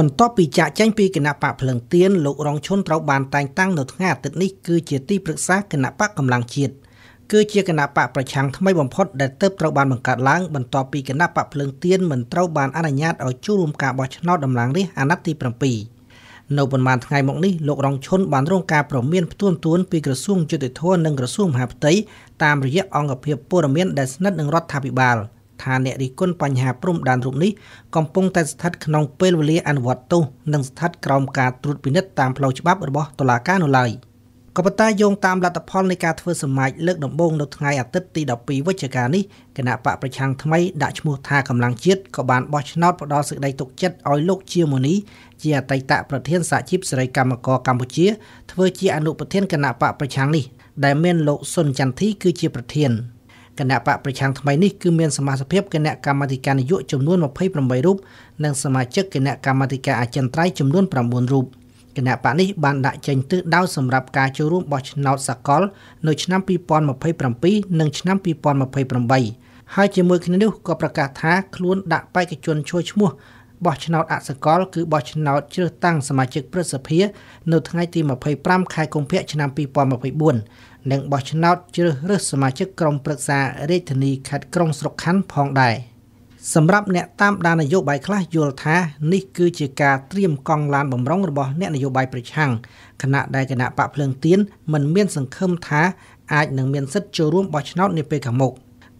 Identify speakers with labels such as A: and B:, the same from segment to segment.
A: បន្ទាប់ពីចាក់ចែងពីគណៈបកភ្លឹងទៀនលោករងឈុនត្រូវបានតែងតាំងនៅថ្ងៃអាទិត្យនេះគឺជាទីប្រឹក្សាគណៈបកកម្លាំងជាតិគឺជាគណៈបកប្រឆាំងថ្មីបំផុតដែលទៅត្រូវបានបង្កើតឡើងបន្ទាប់ពីគណៈបកភ្លើងទៀនមិនត្រូវបានអនុញ្ញាតឲ្យចូលរួមការបោះឆ្នោតតំណាងរាស្ត្រអាណត្តិទី7នៅប៉ុន្មានថ្ងៃមកនេះលោករងឈុនបានរងការប្រមានផ្ទួនផ្ទួនពីក្រសួងយុតិធធម៌និងក្រសួងមហាផ្ទៃតាមរយៈអង្គភាពព័ត៌មានដែលស្និទ្ធនឹងរដ្ឋាភិបាល។ថាអ្នករិះគន់បញ្ហាព្រំដែនរូបនេះកំពុងតែស្ថិតក្នុងពេលវេលាអនុវត្តទោសនិងស្ថិតក្រោមការត្រួតពិនិត្យតាមផ្លូវច្បាប់របស់តុលាការនៅឡើយក៏ប៉ុន្តែយោងតាមលទ្ធផលនៃការធ្វើសមាជលើកដំបូងនៅថ្ងៃអាទិត្យទី12វិច្ឆិកានេះគណៈបកប្រឆាំងថ្មីដាក់ឈ្មោះថាកម្លាំងជាតិក៏បានបោះឆ្នោតផ្ដល់សេចក្តីទុកចិត្តឲ្យលោកជាមូនីជាអតីតប្រធានសហជីពសេរីកម្មករកម្ពុជា ធ្វើជាអនុប្រធានគណៈបកប្រឆាំងនេះដែលមានលោកសុនចន្ទធីគឺជាប្រធាន។គណៈបកប្រឆាំងថ្មីនេះគឺមានសមាជិកគណៈកម្មាធិការនយោបាយចំនួន28រូបនិងសមាជិកគណៈកម្មាធិការអចិន្ត្រៃយ៍ចំនួន9រូបគណៈបកនេះបានដាក់ចេញទិសដៅសម្រាប់ការចូលរួមបោះឆ្នោតសកលនៅឆ្នាំ2027និងឆ្នាំ2028ហើយជាមួយគ្នានេះក៏ប្រកាសថាខ្លួនដាក់បេក្ខជនឈ្មោះឈ្មោះបោះឆ្នោតអសកលគឺបោះឆ្នោតជ្រើសតាំងសមាជិកព្រឹទ្ធសភា នៅថ្ងៃទី25ខែកុម្ភៈឆ្នាំ2024និងបោះឆ្នោតជ្រើសរើសសមាជិកក្រុមប្រឹក្សារាជធានីខេត្តក្រុងស្រុកខណ្ឌផងដែរសម្រាប់អ្នកតាមដាននយោបាយខ្លះយល់ថានេះគឺជាការត្រៀមកង់ឡានបំរុងរបស់អ្នកនយោបាយប្រឆាំងគណៈដែលគណៈបកភ្លើងទៀនមិនមានសង្ឃឹមថាអាចនឹងមានសិទ្ធិចូលរួមបោះឆ្នោតនាពេលខាងមុខ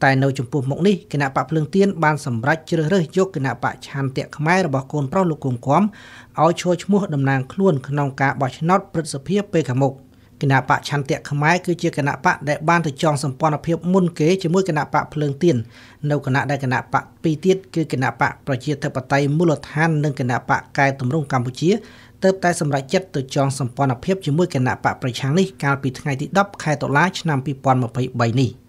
A: តែនៅចំពោះមុខនេះគណៈបកភ្លើងទៀនបានសម្រេចជ្រើសរើសយកគណៈបកឆន្ទៈខ្មែររបស់កូនប្រុសលោកគង្គគំឲ្យឈរឈ្មោះតំណាងខ្លួនក្នុងការបោះឆ្នោតព្រឹទ្ធសភាពេលខាងមុខគណៈបកឆន្ទៈខ្មែរគឺជាគណៈបកដែលបានទៅចងសម្ព័ន្ធភាពមុនគេជាមួយគណៈបកភ្លើងទៀននៅគណៈដែលគណៈបកពីរទៀតគឺគណៈបកប្រជាធិបតេយ្យមូលដ្ឋាននិងគណៈបកកែតម្រង់កម្ពុជាទៅតែសម្រេចចិត្តទៅចងសម្ព័ន្ធភាពជាមួយគណៈបកប្រឆាំងនេះកាលពីថ្ងៃទី10ខែតុលាឆ្នាំ2023នេះ។